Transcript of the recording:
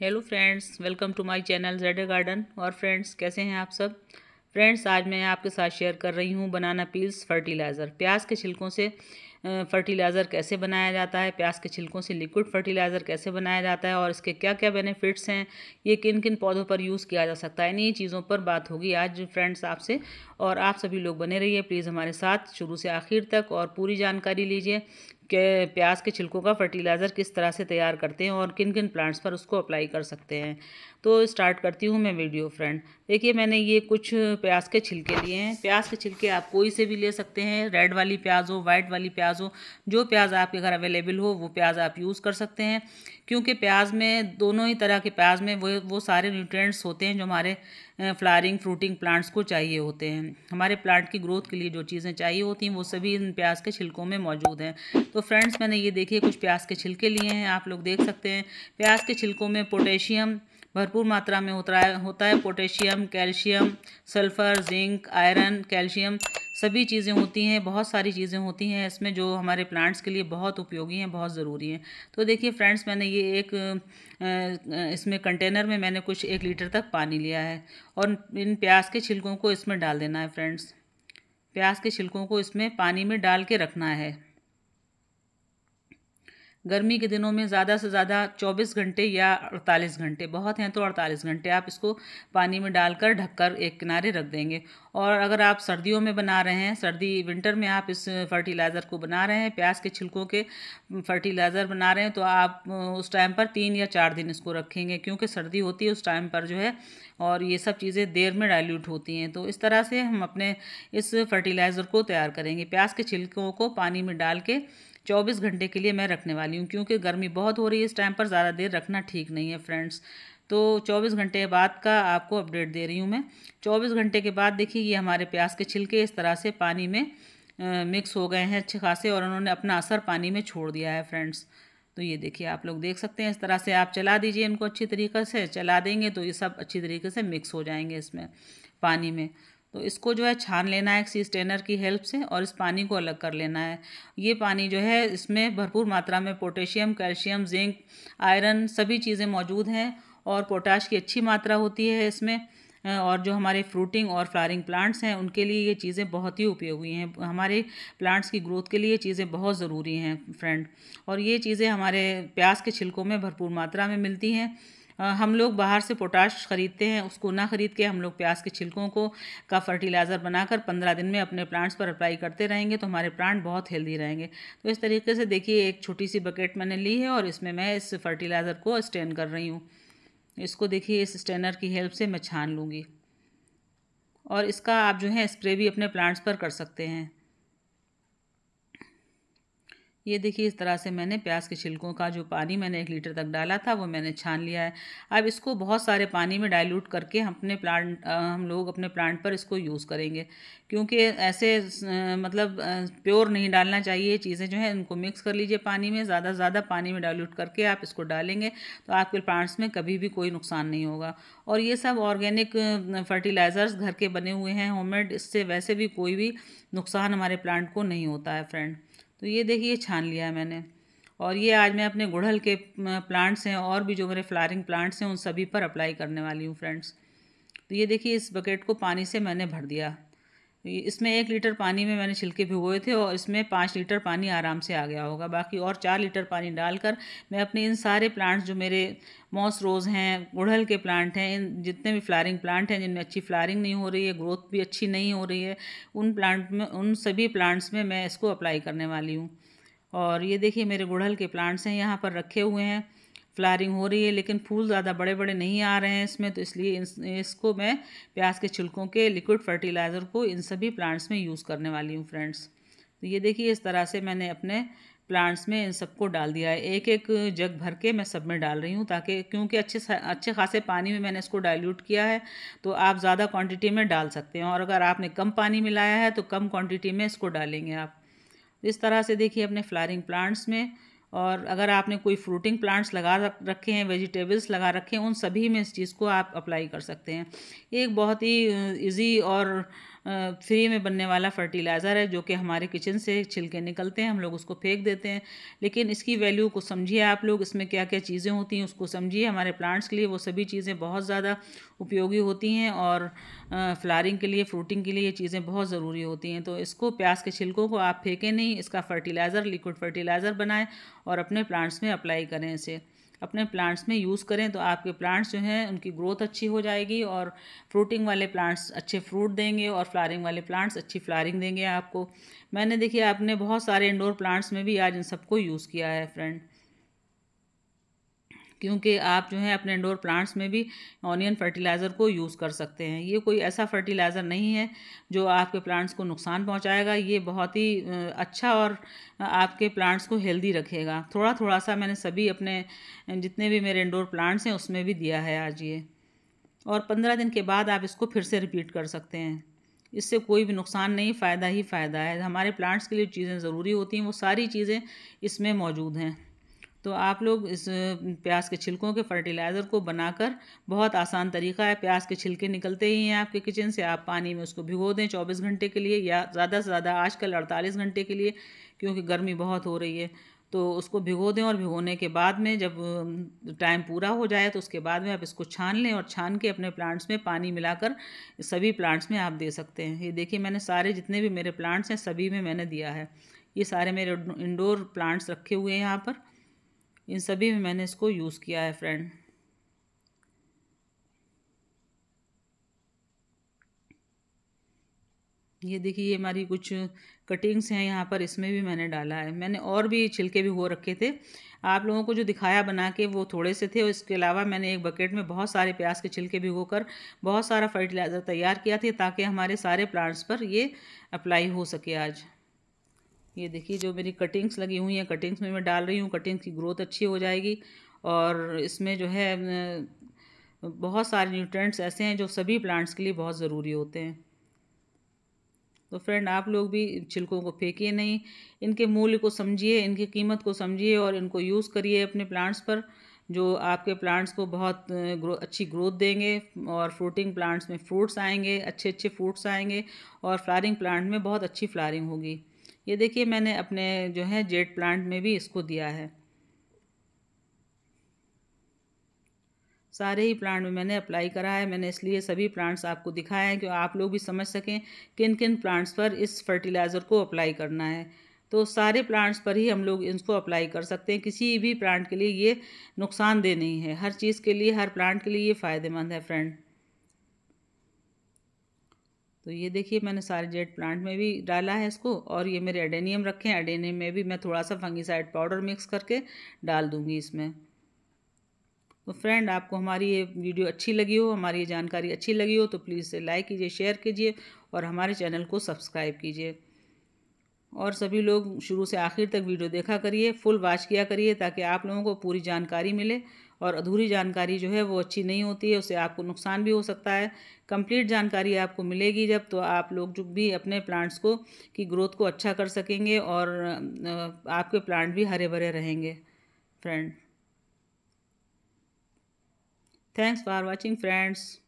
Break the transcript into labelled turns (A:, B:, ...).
A: hello friends welcome to my channel जेडर garden और friends कैसे हैं आप सब फ्रेंड्स आज मैं आपके साथ शेयर कर रही हूँ बनाना पील्स फर्टिलाइज़र प्याज के छिलकों से फर्टिलाइज़र कैसे बनाया जाता है प्याज के छिलकों से लिक्विड फर्टिलाइज़र कैसे बनाया जाता है और इसके क्या क्या बेनिफिट्स हैं ये किन किन पौधों पर यूज़ किया जा सकता है इन्हीं चीज़ों पर बात होगी आज फ्रेंड्स आपसे और आप सभी लोग बने रहिए प्लीज़ हमारे साथ शुरू से आखिर तक और पूरी जानकारी लीजिए के प्याज के छिलकों का फर्टिलाइज़र किस तरह से तैयार करते हैं और किन किन प्लांट्स पर उसको अप्लाई कर सकते हैं तो स्टार्ट करती हूँ मैं वीडियो फ्रेंड देखिए मैंने ये कुछ प्याज के छिलके लिए हैं प्याज के छिलके आप कोई से भी ले सकते हैं रेड वाली प्याज हो वाइट वाली प्याज हो जो प्याज आपके घर अवेलेबल हो वो प्याज आप यूज़ कर सकते हैं क्योंकि प्याज में दोनों ही तरह के प्याज में वो वो सारे न्यूट्रेंट्स होते हैं जो हमारे फ्लारिंग फ्रूटिंग प्लांट्स को चाहिए होते हैं हमारे प्लांट की ग्रोथ के लिए जो चीज़ें चाहिए होती हैं वो सभी इन प्याज के छिलकों में मौजूद हैं तो फ्रेंड्स मैंने ये देखिए कुछ प्याज के छिलके लिए हैं आप लोग देख सकते हैं प्याज के छिलकों में पोटेशियम भरपूर मात्रा में होता है होता है potassium calcium sulphur zinc iron calcium सभी चीज़ें होती हैं बहुत सारी चीज़ें होती हैं इसमें जो हमारे प्लांट्स के लिए बहुत उपयोगी हैं बहुत ज़रूरी हैं तो देखिए फ्रेंड्स मैंने ये एक इसमें कंटेनर में मैंने कुछ एक लीटर तक पानी लिया है और इन प्याज के छिलकों को इसमें डाल देना है फ्रेंड्स प्याज के छिलकों को इसमें पानी में डाल के रखना है गर्मी के दिनों में ज़्यादा से ज़्यादा 24 घंटे या 48 घंटे बहुत हैं तो 48 घंटे आप इसको पानी में डालकर ढककर एक किनारे रख देंगे और अगर आप सर्दियों में बना रहे हैं सर्दी विंटर में आप इस फर्टिलाइज़र को बना रहे हैं प्याज के छिलकों के फर्टिलाइज़र बना रहे हैं तो आप उस टाइम पर तीन या चार दिन इसको रखेंगे क्योंकि सर्दी होती है उस टाइम पर जो है और ये सब चीज़ें देर में डाइल्यूट होती हैं तो इस तरह से हम अपने इस फर्टिलाइज़र को तैयार करेंगे प्याज के छिलकों को पानी में डाल के 24 घंटे के लिए मैं रखने वाली हूँ क्योंकि गर्मी बहुत हो रही है इस टाइम पर ज़्यादा देर रखना ठीक नहीं है फ्रेंड्स तो 24 घंटे बाद का आपको अपडेट दे रही हूँ मैं 24 घंटे के बाद देखिए ये हमारे प्याज के छिलके इस तरह से पानी में मिक्स हो गए हैं अच्छे खासे और उन्होंने अपना असर पानी में छोड़ दिया है फ्रेंड्स तो ये देखिए आप लोग देख सकते हैं इस तरह से आप चला दीजिए इनको अच्छी तरीके से चला देंगे तो ये सब अच्छी तरीके से मिक्स हो जाएंगे इसमें पानी में तो इसको जो है छान लेना है एक स्टेनर की हेल्प से और इस पानी को अलग कर लेना है ये पानी जो है इसमें भरपूर मात्रा में पोटेशियम कैल्शियम जिंक आयरन सभी चीज़ें मौजूद हैं और पोटाश की अच्छी मात्रा होती है इसमें और जो हमारे फ्रूटिंग और फ्लारिंग प्लांट्स हैं उनके लिए ये चीज़ें बहुत ही उपयोगी हैं हमारे प्लांट्स की ग्रोथ के लिए चीज़ें बहुत ज़रूरी हैं फ्रेंड और ये चीज़ें हमारे प्याज के छिलकों में भरपूर मात्रा में मिलती हैं हम लोग बाहर से पोटाश ख़रीदते हैं उसको ना ख़रीद के हम लोग प्याज के छिलकों को का फर्टिलाइज़र बनाकर पंद्रह दिन में अपने प्लांट्स पर अप्लाई करते रहेंगे तो हमारे प्लांट बहुत हेल्दी रहेंगे तो इस तरीके से देखिए एक छोटी सी बकेट मैंने ली है और इसमें मैं इस फर्टिलाइज़र को स्टेन कर रही हूँ इसको देखिए इस स्टेनर की हेल्प से मैं छान लूँगी और इसका आप जो है स्प्रे भी अपने प्लांट्स पर कर सकते हैं ये देखिए इस तरह से मैंने प्याज के छिलकों का जो पानी मैंने एक लीटर तक डाला था वो मैंने छान लिया है अब इसको बहुत सारे पानी में डाइल्यूट करके हम अपने प्लांट हम लोग अपने प्लांट पर इसको यूज़ करेंगे क्योंकि ऐसे मतलब प्योर नहीं डालना चाहिए चीज़ें जो हैं इनको मिक्स कर लीजिए पानी में ज़्यादा से ज़्यादा पानी में डाइल्यूट करके आप इसको डालेंगे तो आपके प्लांट्स में कभी भी कोई नुकसान नहीं होगा और ये सब ऑर्गेनिक फर्टिलाइज़र्स घर के बने हुए हैं होममेड इससे वैसे भी कोई भी नुकसान हमारे प्लांट को नहीं होता है फ्रेंड तो ये देखिए छान लिया है मैंने और ये आज मैं अपने गुड़हल के प्लांट्स हैं और भी जो मेरे फ्लारिंग प्लांट्स हैं उन सभी पर अप्लाई करने वाली हूँ फ्रेंड्स तो ये देखिए इस बकेट को पानी से मैंने भर दिया इसमें एक लीटर पानी में मैंने छिलके भिगोए थे और इसमें पाँच लीटर पानी आराम से आ गया होगा बाकी और चार लीटर पानी डालकर मैं अपने इन सारे प्लांट्स जो मेरे मॉस रोज़ हैं गुड़हल के प्लांट हैं इन जितने भी फ्लारिंग प्लांट हैं जिनमें अच्छी फ्लारिंग नहीं हो रही है ग्रोथ भी अच्छी नहीं हो रही है उन प्लांट में उन सभी प्लांट्स में मैं इसको अप्लाई करने वाली हूँ और ये देखिए मेरे गुड़हल के प्लांट्स हैं यहाँ पर रखे हुए हैं फ्लारिंग हो रही है लेकिन फूल ज़्यादा बड़े बड़े नहीं आ रहे हैं इसमें तो इसलिए इसको मैं प्याज के छिलकों के लिक्विड फर्टिलाइज़र को इन सभी प्लांट्स में यूज़ करने वाली हूँ फ्रेंड्स तो ये देखिए इस तरह से मैंने अपने प्लांट्स में इन सबको डाल दिया है एक एक जग भर के मैं सब में डाल रही हूँ ताकि क्योंकि अच्छे अच्छे खासे पानी में मैंने इसको डाइल्यूट किया है तो आप ज़्यादा क्वांटिटी में डाल सकते हैं और अगर आपने कम पानी मिलाया है तो कम क्वांटिटी में इसको डालेंगे आप इस तरह से देखिए अपने फ्लारिंग प्लांट्स में और अगर आपने कोई फ्रूटिंग प्लांट्स लगा रखे हैं वेजिटेबल्स लगा रखे हैं उन सभी में इस चीज़ को आप अप्लाई कर सकते हैं एक बहुत ही ईजी और फ्री में बनने वाला फर्टिलाइज़र है जो कि हमारे किचन से छिलके निकलते हैं हम लोग उसको फेंक देते हैं लेकिन इसकी वैल्यू को समझिए आप लोग इसमें क्या क्या चीज़ें होती हैं उसको समझिए हमारे प्लांट्स के लिए वो सभी चीज़ें बहुत ज़्यादा उपयोगी होती हैं और फ्लारिंग के लिए फ्रूटिंग के लिए ये चीज़ें बहुत ज़रूरी होती हैं तो इसको प्याज के छिलकों को आप फेंकें नहीं इसका फर्टिलाइज़र लिक्विड फर्टिलाइज़र बनाएँ और अपने प्लांट्स में अप्लाई करें इसे अपने प्लांट्स में यूज़ करें तो आपके प्लांट्स जो हैं उनकी ग्रोथ अच्छी हो जाएगी और फ्रूटिंग वाले प्लांट्स अच्छे फ्रूट देंगे और फ्लारिंग वाले प्लांट्स अच्छी फ्लारिंग देंगे आपको मैंने देखिए आपने बहुत सारे इंडोर प्लांट्स में भी आज इन सबको यूज़ किया है फ्रेंड क्योंकि आप जो है अपने इंडोर प्लांट्स में भी ऑनियन फर्टिलाइज़र को यूज़ कर सकते हैं ये कोई ऐसा फर्टिलाइज़र नहीं है जो आपके प्लांट्स को नुकसान पहुंचाएगा ये बहुत ही अच्छा और आपके प्लांट्स को हेल्दी रखेगा थोड़ा थोड़ा सा मैंने सभी अपने जितने भी मेरे इंडोर प्लांट्स हैं उसमें भी दिया है आज ये और पंद्रह दिन के बाद आप इसको फिर से रिपीट कर सकते हैं इससे कोई भी नुकसान नहीं फ़ायदा ही फ़ायदा है हमारे प्लांट्स के लिए चीज़ें ज़रूरी होती हैं वो सारी चीज़ें इसमें मौजूद हैं तो आप लोग इस प्याज के छिलकों के फर्टिलाइज़र को बनाकर बहुत आसान तरीका है प्याज के छिलके निकलते ही हैं आपके किचन से आप पानी में उसको भिगो दें चौबीस घंटे के लिए या ज़्यादा से ज़्यादा आजकल अड़तालीस घंटे के लिए क्योंकि गर्मी बहुत हो रही है तो उसको भिगो दें और भिगोने के बाद में जब टाइम पूरा हो जाए तो उसके बाद में आप इसको छान लें और छान के अपने प्लांट्स में पानी मिलाकर सभी प्लांट्स में आप दे सकते हैं ये देखिए मैंने सारे जितने भी मेरे प्लांट्स हैं सभी में मैंने दिया है ये सारे मेरे इंडोर प्लांट्स रखे हुए हैं यहाँ पर इन सभी में मैंने इसको यूज़ किया है फ्रेंड ये देखिए ये हमारी कुछ कटिंग्स हैं यहाँ पर इसमें भी मैंने डाला है मैंने और भी छिलके भी हो रखे थे आप लोगों को जो दिखाया बना के वो थोड़े से थे और इसके अलावा मैंने एक बकेट में बहुत सारे प्याज के छिलके होकर बहुत सारा फर्टिलाइज़र तैयार किया था ताकि हमारे सारे प्लांट्स पर ये अप्लाई हो सके आज ये देखिए जो मेरी कटिंग्स लगी हुई हैं कटिंग्स में मैं डाल रही हूँ कटिंग्स की ग्रोथ अच्छी हो जाएगी और इसमें जो है बहुत सारे न्यूट्रेंट्स ऐसे हैं जो सभी प्लांट्स के लिए बहुत ज़रूरी होते हैं तो फ्रेंड आप लोग भी छिलकों को फेंकिए नहीं इनके मूल्य को समझिए इनकी कीमत को समझिए और इनको यूज़ करिए अपने प्लांट्स पर जो आपके प्लांट्स को बहुत ग्रो अच्छी ग्रोथ देंगे और फ्रूटिंग प्लांट्स में फ्रूट्स आएंगे अच्छे अच्छे फ्रूट्स आएंगे और फ्लारिंग प्लांट में बहुत अच्छी फ्लारिंग होगी ये देखिए मैंने अपने जो है जेट प्लांट में भी इसको दिया है सारे ही प्लांट में मैंने अप्लाई करा है मैंने इसलिए सभी प्लांट्स आपको दिखाए हैं कि आप लोग भी समझ सकें किन किन प्लांट्स पर इस फर्टिलाइज़र को अप्लाई करना है तो सारे प्लांट्स पर ही हम लोग इसको अप्लाई कर सकते हैं किसी भी प्लांट के लिए ये नुकसानदेह नहीं है हर चीज़ के लिए हर प्लांट के लिए ये फ़ायदेमंद है फ्रेंड तो ये देखिए मैंने सारे जेड प्लांट में भी डाला है इसको और ये मेरे एडेनियम रखे हैं एडेनियम में भी मैं थोड़ा सा फंगिसाइड पाउडर मिक्स करके डाल दूँगी इसमें तो फ्रेंड आपको हमारी ये वीडियो अच्छी लगी हो हमारी ये जानकारी अच्छी लगी हो तो प्लीज़ इसे लाइक कीजिए शेयर कीजिए और हमारे चैनल को सब्सक्राइब कीजिए और सभी लोग शुरू से आखिर तक वीडियो देखा करिए फुल वॉच किया करिए ताकि आप लोगों को पूरी जानकारी मिले और अधूरी जानकारी जो है वो अच्छी नहीं होती है उससे आपको नुकसान भी हो सकता है कंप्लीट जानकारी आपको मिलेगी जब तो आप लोग जो भी अपने प्लांट्स को की ग्रोथ को अच्छा कर सकेंगे और आपके प्लांट भी हरे भरे रहेंगे friend thanks for watching friends